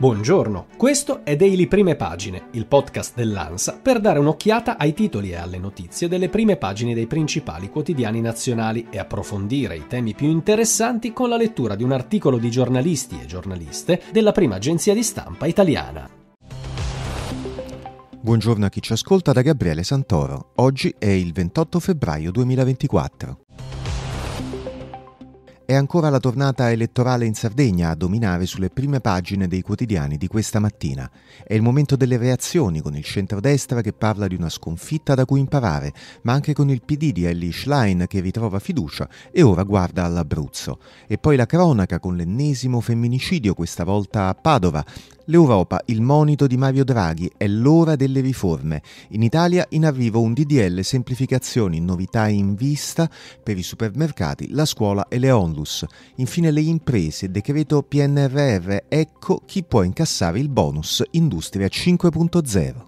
Buongiorno, questo è Daily Prime Pagine, il podcast dell'ANSA per dare un'occhiata ai titoli e alle notizie delle prime pagine dei principali quotidiani nazionali e approfondire i temi più interessanti con la lettura di un articolo di giornalisti e giornaliste della prima agenzia di stampa italiana. Buongiorno a chi ci ascolta da Gabriele Santoro. Oggi è il 28 febbraio 2024. È ancora la tornata elettorale in Sardegna a dominare sulle prime pagine dei quotidiani di questa mattina. È il momento delle reazioni con il centrodestra che parla di una sconfitta da cui imparare, ma anche con il PD di Ellie Schlein che ritrova fiducia e ora guarda all'Abruzzo. E poi la cronaca con l'ennesimo femminicidio, questa volta a Padova. L'Europa, il monito di Mario Draghi, è l'ora delle riforme. In Italia in arrivo un DDL semplificazioni, novità in vista per i supermercati, la scuola e le onlus. Infine le imprese, decreto PNRR, ecco chi può incassare il bonus Industria 5.0.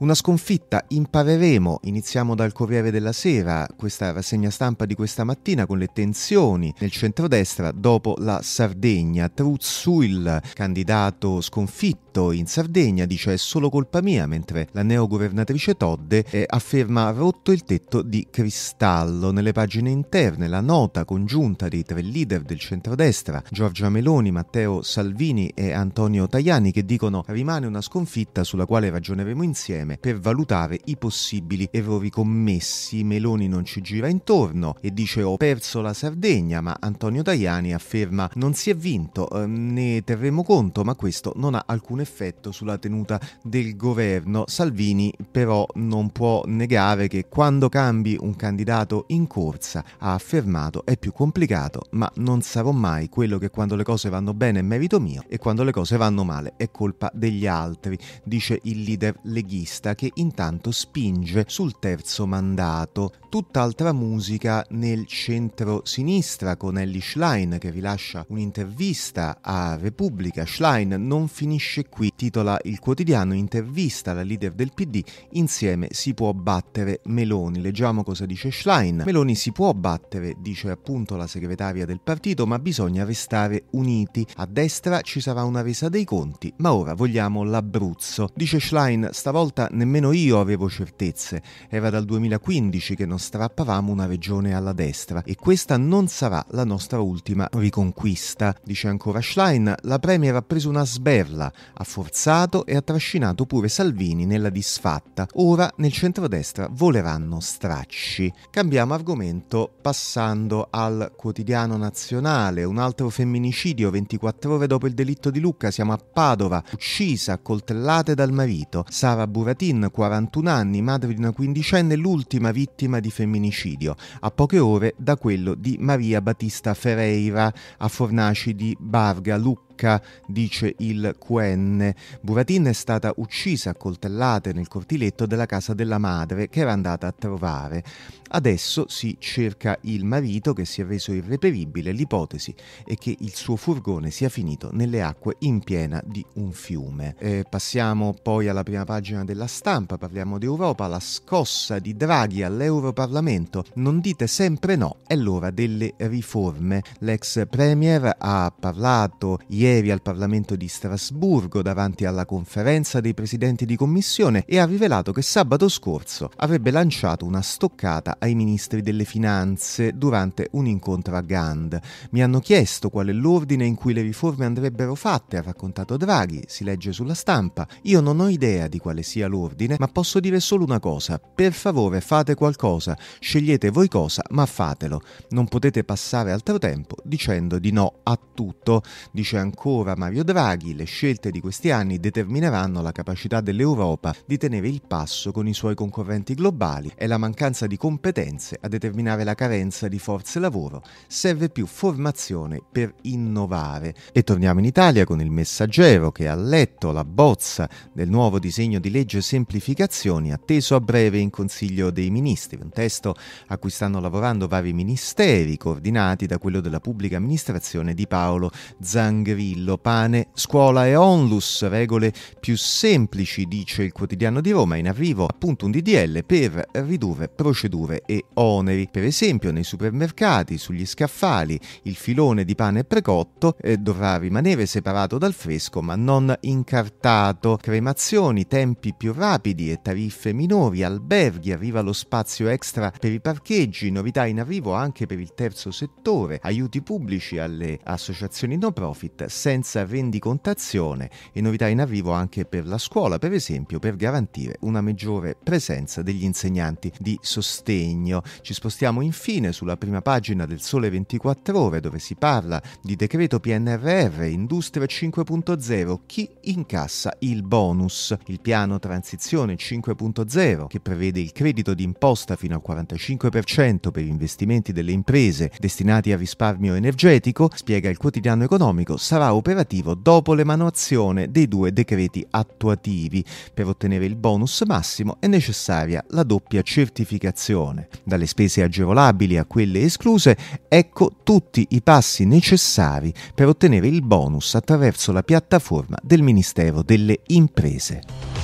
Una sconfitta, impareremo, iniziamo dal Corriere della Sera, questa rassegna stampa di questa mattina con le tensioni nel centrodestra dopo la Sardegna. Truzzuil, candidato sconfitto conflitto in Sardegna, dice è solo colpa mia, mentre la neogovernatrice Todde eh, afferma rotto il tetto di cristallo. Nelle pagine interne la nota congiunta dei tre leader del centrodestra, Giorgia Meloni, Matteo Salvini e Antonio Tajani, che dicono rimane una sconfitta sulla quale ragioneremo insieme per valutare i possibili errori commessi. Meloni non ci gira intorno e dice ho perso la Sardegna, ma Antonio Tajani afferma non si è vinto, eh, ne terremo conto, ma questo non ha alcun effetto effetto sulla tenuta del governo. Salvini però non può negare che quando cambi un candidato in corsa, ha affermato, è più complicato, ma non sarò mai quello che quando le cose vanno bene è merito mio e quando le cose vanno male è colpa degli altri, dice il leader leghista che intanto spinge sul terzo mandato. Tutt'altra musica nel centro-sinistra con Ellie Schlein che rilascia un'intervista a Repubblica. Schlein non finisce qui cui titola il quotidiano, intervista la leader del PD, insieme si può battere Meloni. Leggiamo cosa dice Schlein. Meloni si può battere, dice appunto la segretaria del partito, ma bisogna restare uniti. A destra ci sarà una resa dei conti, ma ora vogliamo l'Abruzzo. Dice Schlein, stavolta nemmeno io avevo certezze. Era dal 2015 che non strappavamo una regione alla destra e questa non sarà la nostra ultima riconquista. Dice ancora Schlein, la Premier ha preso una sberla, ha forzato e ha trascinato pure Salvini nella disfatta. Ora nel centrodestra voleranno stracci. Cambiamo argomento passando al quotidiano nazionale. Un altro femminicidio 24 ore dopo il delitto di Lucca. Siamo a Padova, uccisa a dal marito. Sara Buratin, 41 anni, madre di una quindicenne, l'ultima vittima di femminicidio, a poche ore da quello di Maria Battista Ferreira a Fornaci di Barga, Lucca turca, dice il QN. Buratin è stata uccisa a coltellate nel cortiletto della casa della madre che era andata a trovare. Adesso si cerca il marito che si è reso irreperibile, l'ipotesi è che il suo furgone sia finito nelle acque in piena di un fiume. Eh, passiamo poi alla prima pagina della stampa, parliamo di Europa, la scossa di Draghi all'Europarlamento. Non dite sempre no, è l'ora delle riforme. L'ex premier ha parlato ieri ieri al Parlamento di Strasburgo davanti alla conferenza dei presidenti di commissione e ha rivelato che sabato scorso avrebbe lanciato una stoccata ai ministri delle finanze durante un incontro a Gand. Mi hanno chiesto qual è l'ordine in cui le riforme andrebbero fatte, ha raccontato Draghi, si legge sulla stampa. Io non ho idea di quale sia l'ordine, ma posso dire solo una cosa. Per favore fate qualcosa, scegliete voi cosa, ma fatelo. Non potete passare altro tempo dicendo di no a tutto, dice ancora ancora Mario Draghi, le scelte di questi anni determineranno la capacità dell'Europa di tenere il passo con i suoi concorrenti globali e la mancanza di competenze a determinare la carenza di forze lavoro. Serve più formazione per innovare. E torniamo in Italia con il messaggero che ha letto la bozza del nuovo disegno di legge semplificazioni atteso a breve in Consiglio dei Ministri, un testo a cui stanno lavorando vari ministeri coordinati da quello della pubblica amministrazione di Paolo Zangrini spillo, pane, scuola e onlus, regole più semplici, dice il quotidiano di Roma, in arrivo appunto un DDL per ridurre procedure e oneri. Per esempio nei supermercati, sugli scaffali, il filone di pane precotto eh, dovrà rimanere separato dal fresco ma non incartato. Cremazioni, tempi più rapidi e tariffe minori, alberghi, arriva lo spazio extra per i parcheggi, novità in arrivo anche per il terzo settore, aiuti pubblici alle associazioni no profit, senza rendicontazione e novità in arrivo anche per la scuola, per esempio per garantire una maggiore presenza degli insegnanti di sostegno. Ci spostiamo infine sulla prima pagina del Sole 24 ore dove si parla di decreto PNRR Industria 5.0, chi incassa il bonus, il piano transizione 5.0 che prevede il credito di imposta fino al 45% per investimenti delle imprese destinati al risparmio energetico, spiega il quotidiano economico, sarà sarà operativo dopo l'emanazione dei due decreti attuativi. Per ottenere il bonus massimo è necessaria la doppia certificazione. Dalle spese agevolabili a quelle escluse, ecco tutti i passi necessari per ottenere il bonus attraverso la piattaforma del Ministero delle Imprese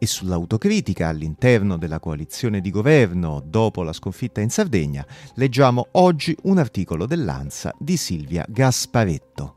e sull'autocritica all'interno della coalizione di governo dopo la sconfitta in Sardegna, leggiamo oggi un articolo dell'ANSA di Silvia Gasparetto.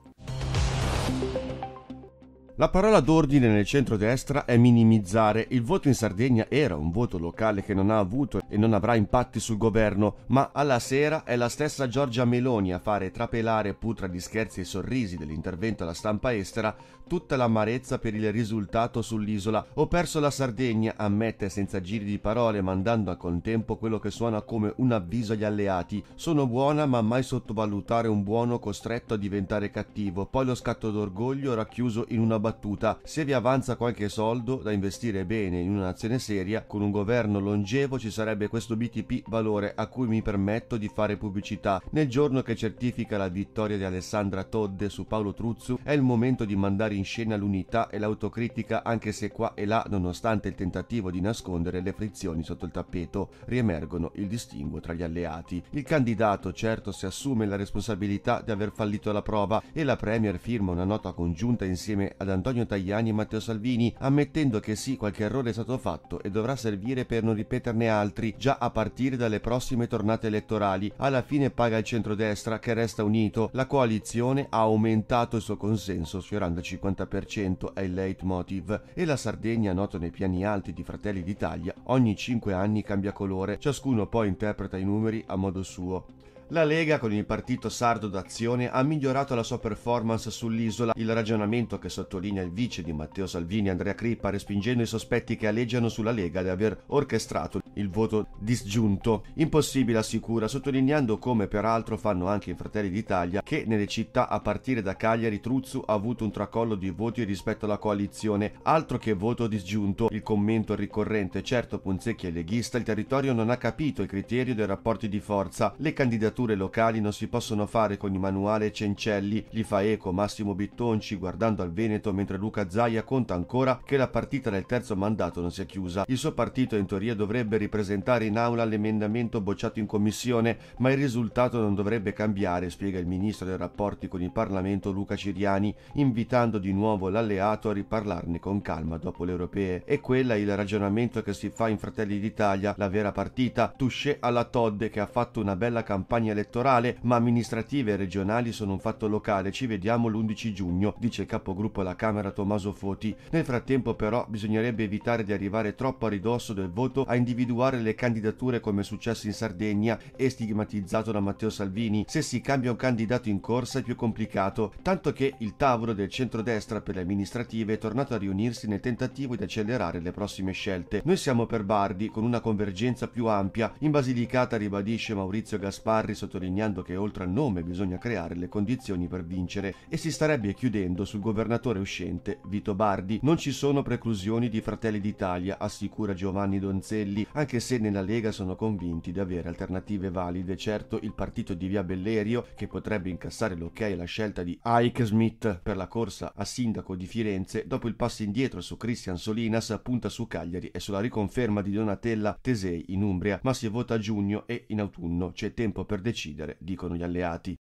La parola d'ordine nel centro-destra è minimizzare. Il voto in Sardegna era un voto locale che non ha avuto e non avrà impatti sul governo, ma alla sera è la stessa Giorgia Meloni a fare trapelare putra di scherzi e sorrisi dell'intervento alla stampa estera tutta l'amarezza per il risultato sull'isola. Ho perso la Sardegna, ammette senza giri di parole, mandando a contempo quello che suona come un avviso agli alleati. Sono buona, ma mai sottovalutare un buono costretto a diventare cattivo. Poi lo scatto d'orgoglio racchiuso in una battuta. Se vi avanza qualche soldo da investire bene in una nazione seria, con un governo longevo ci sarebbe sarebbe questo BTP valore a cui mi permetto di fare pubblicità. Nel giorno che certifica la vittoria di Alessandra Todde su Paolo Truzzu è il momento di mandare in scena l'unità e l'autocritica anche se qua e là, nonostante il tentativo di nascondere le frizioni sotto il tappeto, riemergono il distinguo tra gli alleati. Il candidato certo si assume la responsabilità di aver fallito la prova e la Premier firma una nota congiunta insieme ad Antonio Tajani e Matteo Salvini ammettendo che sì qualche errore è stato fatto e dovrà servire per non ripeterne altri già a partire dalle prossime tornate elettorali. Alla fine paga il centrodestra che resta unito. La coalizione ha aumentato il suo consenso sfiorando il 50% è il leitmotiv e la Sardegna, nota nei piani alti di Fratelli d'Italia, ogni 5 anni cambia colore, ciascuno poi interpreta i numeri a modo suo. La Lega con il partito sardo d'azione ha migliorato la sua performance sull'isola, il ragionamento che sottolinea il vice di Matteo Salvini Andrea Crippa respingendo i sospetti che alleggiano sulla Lega di aver orchestrato il voto disgiunto, impossibile assicura, sottolineando come peraltro fanno anche i Fratelli d'Italia che nelle città a partire da Cagliari Truzzu ha avuto un tracollo di voti rispetto alla coalizione, altro che voto disgiunto, il commento ricorrente certo Punzecchi è leghista, il territorio non ha capito i criteri dei rapporti di forza, le candidature sculture locali non si possono fare con i manuale Cencelli, gli fa eco Massimo Bittonci guardando al Veneto mentre Luca Zaia conta ancora che la partita del terzo mandato non sia chiusa. Il suo partito in teoria dovrebbe ripresentare in aula l'emendamento bocciato in commissione, ma il risultato non dovrebbe cambiare, spiega il ministro dei rapporti con il Parlamento Luca Ciriani, invitando di nuovo l'alleato a riparlarne con calma dopo le europee. E quella il ragionamento che si fa in Fratelli d'Italia, la vera partita, Touché alla Todd che ha fatto una bella campagna elettorale, ma amministrative e regionali sono un fatto locale, ci vediamo l'11 giugno, dice il capogruppo alla Camera Tommaso Foti. Nel frattempo però bisognerebbe evitare di arrivare troppo a ridosso del voto a individuare le candidature come è successo in Sardegna e stigmatizzato da Matteo Salvini. Se si cambia un candidato in corsa è più complicato, tanto che il tavolo del centrodestra per le amministrative è tornato a riunirsi nel tentativo di accelerare le prossime scelte. Noi siamo per Bardi, con una convergenza più ampia. In Basilicata, ribadisce Maurizio Gasparri, Ferrari sottolineando che oltre al nome bisogna creare le condizioni per vincere e si starebbe chiudendo sul governatore uscente Vito Bardi. Non ci sono preclusioni di Fratelli d'Italia, assicura Giovanni Donzelli, anche se nella Lega sono convinti di avere alternative valide. Certo, il partito di Via Bellerio, che potrebbe incassare l'ok alla scelta di Ike Smith per la corsa a sindaco di Firenze, dopo il passo indietro su Christian Solinas, punta su Cagliari e sulla riconferma di Donatella Tesei in Umbria, ma si vota a giugno e in autunno c'è tempo per decidere, dicono gli alleati.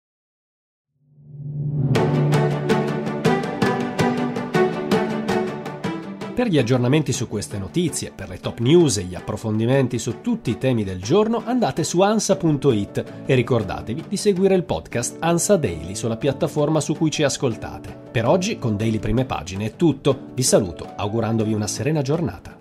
Per gli aggiornamenti su queste notizie, per le top news e gli approfondimenti su tutti i temi del giorno andate su ansa.it e ricordatevi di seguire il podcast Ansa Daily sulla piattaforma su cui ci ascoltate. Per oggi con Daily Prime Pagine è tutto, vi saluto augurandovi una serena giornata.